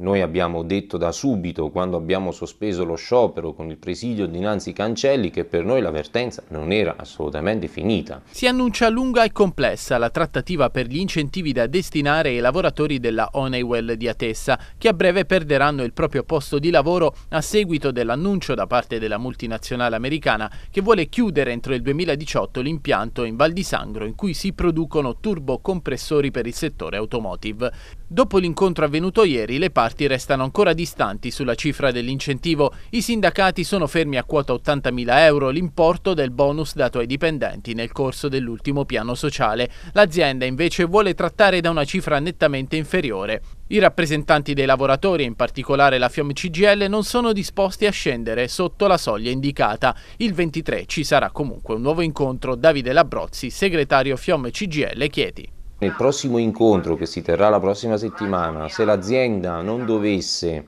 Noi abbiamo detto da subito, quando abbiamo sospeso lo sciopero con il presidio dinanzi cancelli, che per noi l'avvertenza non era assolutamente finita. Si annuncia lunga e complessa la trattativa per gli incentivi da destinare ai lavoratori della Honeywell di Atessa, che a breve perderanno il proprio posto di lavoro a seguito dell'annuncio da parte della multinazionale americana che vuole chiudere entro il 2018 l'impianto in Val di Sangro in cui si producono turbocompressori per il settore automotive. Dopo l'incontro avvenuto ieri, le parti parti restano ancora distanti sulla cifra dell'incentivo. I sindacati sono fermi a quota 80.000 euro l'importo del bonus dato ai dipendenti nel corso dell'ultimo piano sociale. L'azienda invece vuole trattare da una cifra nettamente inferiore. I rappresentanti dei lavoratori, in particolare la Fiamme CGL, non sono disposti a scendere sotto la soglia indicata. Il 23 ci sarà comunque un nuovo incontro. Davide Labrozzi, segretario Fiamme CGL Chieti. Nel prossimo incontro che si terrà la prossima settimana, se l'azienda non dovesse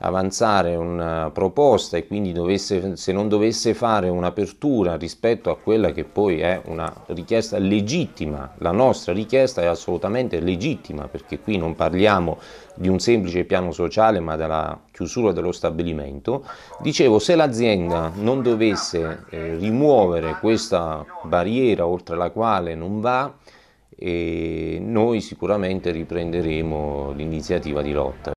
avanzare una proposta e quindi dovesse, se non dovesse fare un'apertura rispetto a quella che poi è una richiesta legittima, la nostra richiesta è assolutamente legittima perché qui non parliamo di un semplice piano sociale ma della chiusura dello stabilimento, dicevo se l'azienda non dovesse eh, rimuovere questa barriera oltre la quale non va, e noi sicuramente riprenderemo l'iniziativa di lotta.